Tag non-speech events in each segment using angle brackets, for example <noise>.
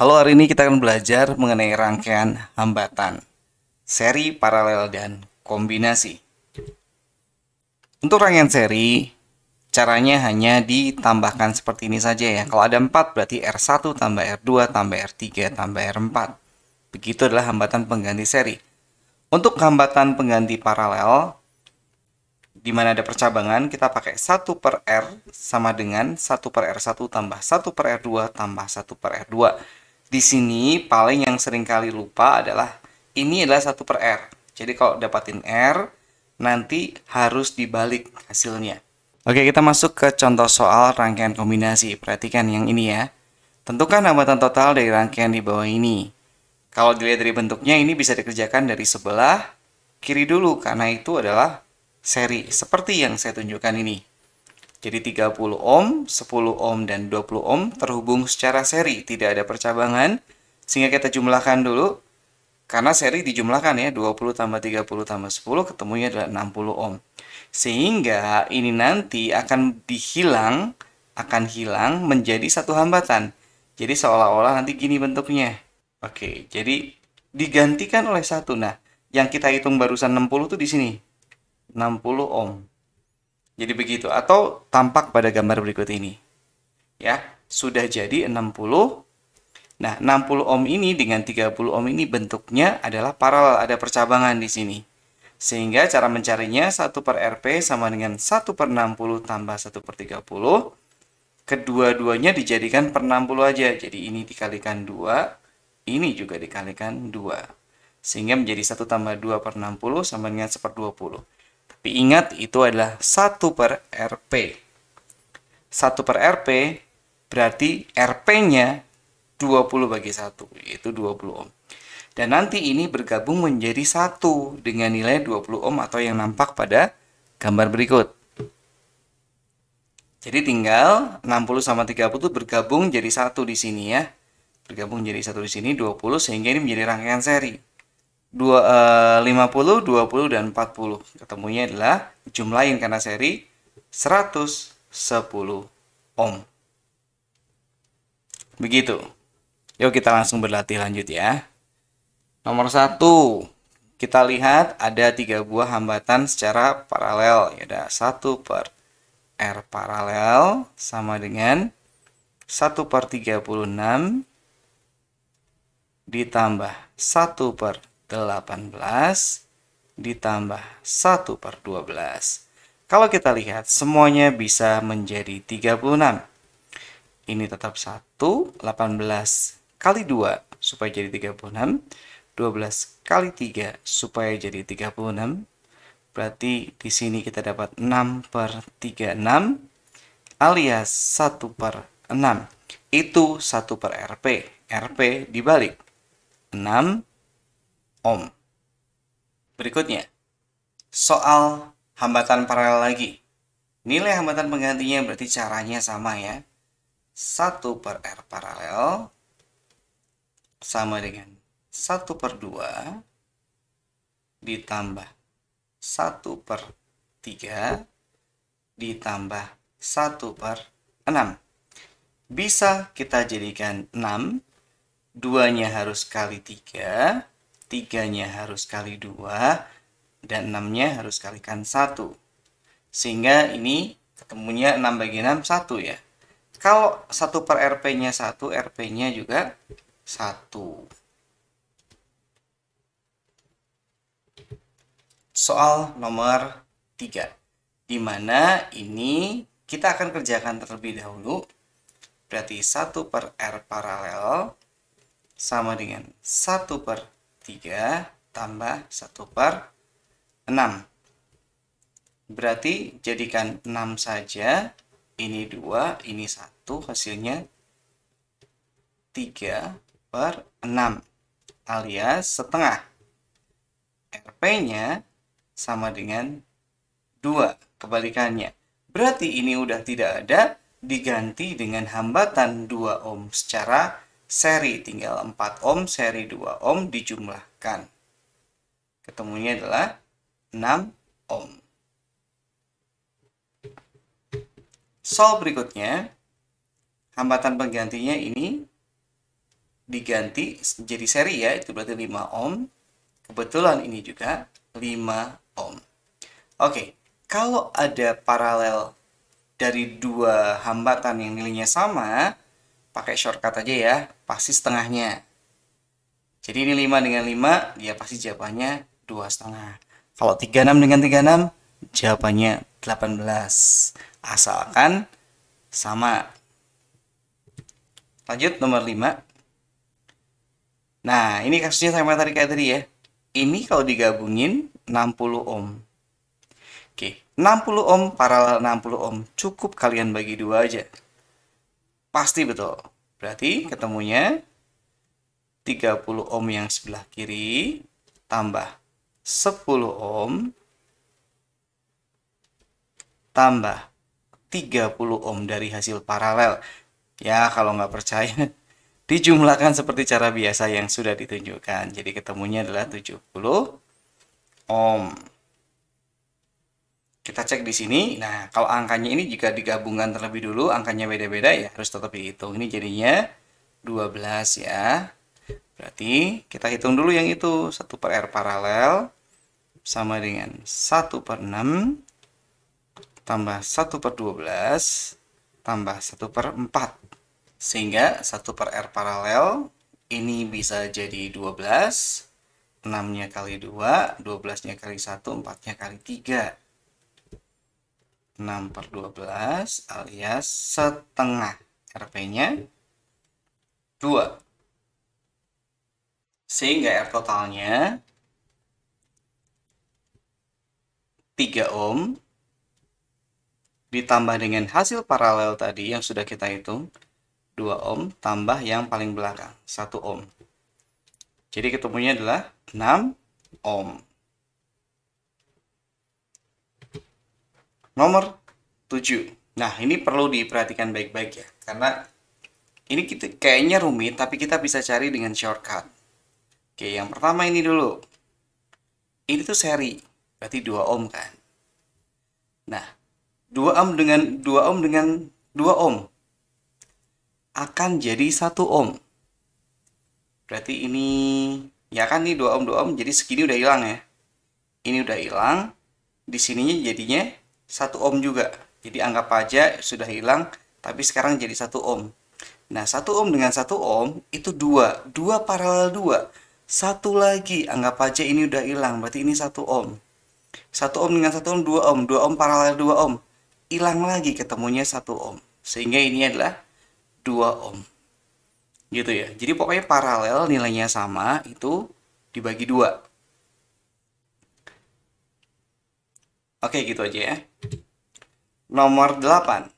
Halo, hari ini kita akan belajar mengenai rangkaian hambatan, seri paralel dan kombinasi. Untuk rangkaian seri, caranya hanya ditambahkan seperti ini saja ya. Kalau ada 4 berarti R1 tambah R2 tambah R3 tambah R4. Begitu adalah hambatan pengganti seri. Untuk hambatan pengganti paralel, di mana ada percabangan, kita pakai 1 per R sama dengan 1 per R1 tambah 1 per R2 tambah 1 per R2. Di sini paling yang sering kali lupa adalah ini adalah 1 per R. Jadi kalau dapatin R, nanti harus dibalik hasilnya. Oke, kita masuk ke contoh soal rangkaian kombinasi. Perhatikan yang ini ya. Tentukan hambatan total dari rangkaian di bawah ini. Kalau dilihat dari bentuknya, ini bisa dikerjakan dari sebelah kiri dulu, karena itu adalah seri seperti yang saya tunjukkan ini. Jadi 30 ohm, 10 ohm, dan 20 ohm terhubung secara seri, tidak ada percabangan. Sehingga kita jumlahkan dulu, karena seri dijumlahkan ya, 20 tambah 30 tambah 10 ketemunya adalah 60 ohm. Sehingga ini nanti akan dihilang, akan hilang menjadi satu hambatan. Jadi seolah-olah nanti gini bentuknya. Oke, jadi digantikan oleh satu. Nah, yang kita hitung barusan 60 itu di sini. 60 ohm. Jadi begitu atau tampak pada gambar berikut ini. Ya, sudah jadi 60. Nah, 60 ohm ini dengan 30 ohm ini bentuknya adalah paralel, ada percabangan di sini. Sehingga cara mencarinya 1 per RP sama dengan 1 per 60 tambah 1 per 30. Kedua-duanya dijadikan per 60 aja. Jadi ini dikalikan 2, ini juga dikalikan 2. Sehingga menjadi 1 tambah 2 per 60 sama dengan 1 per 20. Tapi ingat itu adalah 1 per RP. 1 per RP berarti RP-nya 20 bagi 1, yaitu 20 ohm. Dan nanti ini bergabung menjadi 1 dengan nilai 20 ohm atau yang nampak pada gambar berikut. Jadi tinggal 60 sama 30 itu bergabung jadi satu di sini ya. Bergabung jadi satu di sini 20 sehingga ini menjadi rangkaian seri dua, uh, 50, 20, dan 40. Ketemunya adalah jumlah yang karena seri 110 ohm. Begitu. Yuk kita langsung berlatih lanjut ya. Nomor 1. kita lihat ada tiga buah hambatan secara paralel. Ya, ada 1 per R paralel sama dengan 1 per 36 ditambah 1 per 18 ditambah 1 per 12. Kalau kita lihat, semuanya bisa menjadi 36. Ini tetap 1, 18 kali 2 supaya jadi 36. 12 kali 3 supaya jadi 36. Berarti di sini kita dapat 6 per 36 alias 1 per 6. Itu 1 per RP. RP dibalik. 6 ohm. Berikutnya, soal hambatan paralel lagi. Nilai hambatan penggantinya berarti caranya sama ya. 1 per R paralel sama dengan 1 per 2 ditambah 1 per 3 ditambah 1 per 6. Bisa kita jadikan 6, 2-nya harus kali 3, tiganya harus kali dua dan enamnya harus kalikan satu sehingga ini ketemunya 6 bagi 6 1 ya kalau satu per RP nya satu RP nya juga satu soal nomor 3 dimana ini kita akan kerjakan terlebih dahulu berarti satu per R paralel sama dengan satu per 3 tambah 1 per 6. Berarti jadikan 6 saja, ini 2, ini 1, hasilnya 3 per 6 alias setengah. RP-nya sama dengan 2 kebalikannya. Berarti ini udah tidak ada diganti dengan hambatan 2 ohm secara seri tinggal 4 ohm seri 2 ohm dijumlahkan ketemunya adalah 6 ohm Soal berikutnya hambatan penggantinya ini diganti jadi seri ya itu berarti 5 ohm kebetulan ini juga 5 ohm oke kalau ada paralel dari dua hambatan yang nilainya sama pakai shortcut aja ya, pasti setengahnya. Jadi ini 5 dengan 5, dia pasti jawabannya setengah. Kalau 36 dengan 36, jawabannya 18. Asalkan sama. Lanjut nomor 5. Nah, ini kasusnya sama tadi kayak tadi ya. Ini kalau digabungin 60 ohm. Oke, 60 ohm paralel 60 ohm. Cukup kalian bagi dua aja. Pasti betul. Berarti ketemunya 30 ohm yang sebelah kiri tambah 10 ohm tambah 30 ohm dari hasil paralel. Ya, kalau nggak percaya, <laughs> dijumlahkan seperti cara biasa yang sudah ditunjukkan. Jadi ketemunya adalah 70 ohm. Kita cek di sini. Nah, kalau angkanya ini jika digabungkan terlebih dulu, angkanya beda-beda ya, harus tetap dihitung. Ini jadinya 12 ya. Berarti kita hitung dulu yang itu. 1 per R paralel sama dengan 1 per 6 tambah 1 per 12 tambah 1 per 4. Sehingga 1 per R paralel ini bisa jadi 12, 6-nya kali 2, 12-nya kali 1, 4-nya kali 3. 6 per 12 alias setengah. RP-nya 2. Sehingga R totalnya 3 ohm ditambah dengan hasil paralel tadi yang sudah kita hitung 2 ohm tambah yang paling belakang 1 ohm. Jadi ketemunya adalah 6 ohm. nomor 7. Nah, ini perlu diperhatikan baik-baik ya, karena ini kita kayaknya rumit, tapi kita bisa cari dengan shortcut. Oke, yang pertama ini dulu. Ini tuh seri, berarti 2 ohm kan. Nah, 2 ohm dengan 2 ohm dengan 2 ohm akan jadi 1 ohm. Berarti ini ya kan nih 2 ohm 2 ohm jadi segini udah hilang ya. Ini udah hilang, di sininya jadinya satu ohm juga. Jadi anggap aja sudah hilang, tapi sekarang jadi satu ohm. Nah, satu ohm dengan satu ohm itu dua, dua paralel dua. Satu lagi, anggap aja ini udah hilang, berarti ini satu ohm. Satu ohm dengan satu ohm, dua ohm, dua ohm paralel dua ohm. Hilang lagi ketemunya satu ohm. Sehingga ini adalah dua ohm. Gitu ya. Jadi pokoknya paralel nilainya sama itu dibagi dua. Oke, gitu aja ya. Nomor 8.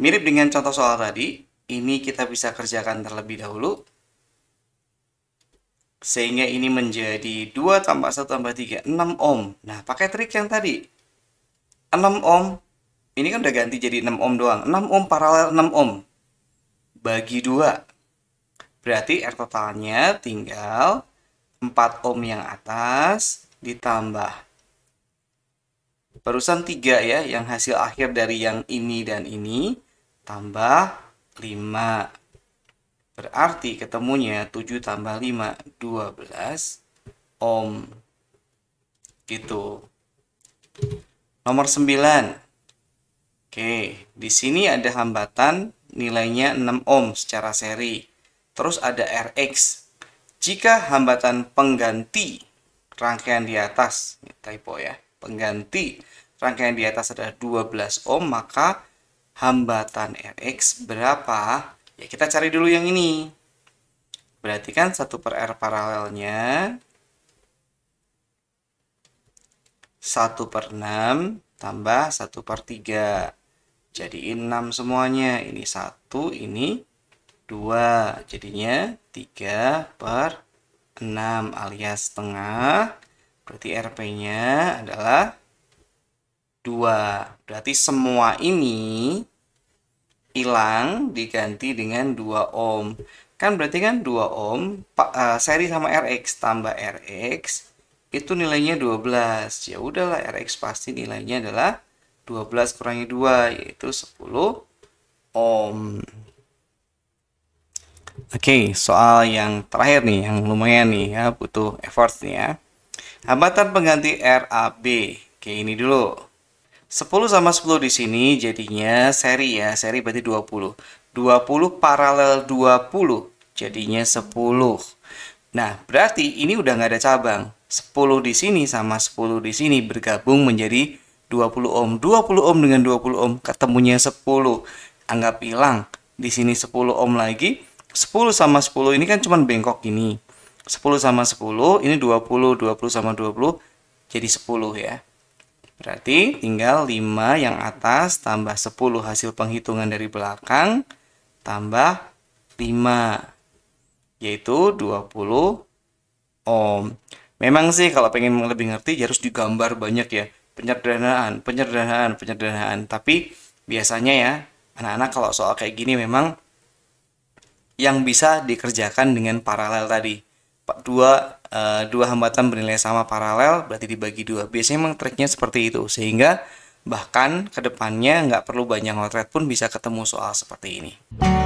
Mirip dengan contoh soal tadi, ini kita bisa kerjakan terlebih dahulu. Sehingga ini menjadi 2 tambah 1 tambah 3, 6 ohm. Nah, pakai trik yang tadi. 6 ohm, ini kan udah ganti jadi 6 ohm doang. 6 ohm paralel 6 ohm. Bagi 2. Berarti R totalnya tinggal 4 ohm yang atas ditambah Barusan 3 ya, yang hasil akhir dari yang ini dan ini, tambah 5. Berarti ketemunya 7 tambah 5, 12 ohm. Gitu. Nomor 9. Oke, di sini ada hambatan nilainya 6 ohm secara seri. Terus ada Rx. Jika hambatan pengganti rangkaian di atas, ya, typo ya pengganti rangkaian di atas adalah 12 ohm, maka hambatan Rx berapa? Ya, kita cari dulu yang ini. Berarti kan 1 per R paralelnya 1 per 6 tambah 1 per 3. Jadiin 6 semuanya. Ini 1, ini 2. Jadinya 3 per 6 alias setengah Berarti RP-nya adalah 2. Berarti semua ini hilang diganti dengan 2 ohm. Kan berarti kan 2 ohm eh, seri sama RX tambah RX itu nilainya 12. Ya udahlah RX pasti nilainya adalah 12 kurangi 2 yaitu 10 ohm. Oke, okay, soal yang terakhir nih, yang lumayan nih ya, butuh effort nih ya. Hambatan pengganti RAB. Oke, ini dulu. 10 sama 10 di sini jadinya seri ya. Seri berarti 20. 20 paralel 20 jadinya 10. Nah, berarti ini udah nggak ada cabang. 10 di sini sama 10 di sini bergabung menjadi 20 ohm. 20 ohm dengan 20 ohm ketemunya 10. Anggap hilang. Di sini 10 ohm lagi. 10 sama 10 ini kan cuma bengkok ini. 10 sama 10, ini 20, 20 sama 20, jadi 10 ya. Berarti tinggal 5 yang atas tambah 10 hasil penghitungan dari belakang tambah 5 yaitu 20 ohm. Memang sih kalau pengen lebih ngerti ya harus digambar banyak ya. Penyederhanaan, penyederhanaan, penyederhanaan. Tapi biasanya ya anak-anak kalau soal kayak gini memang yang bisa dikerjakan dengan paralel tadi dua uh, dua hambatan bernilai sama paralel berarti dibagi dua biasanya memang triknya seperti itu sehingga bahkan kedepannya nggak perlu banyak ngotret pun bisa ketemu soal seperti ini.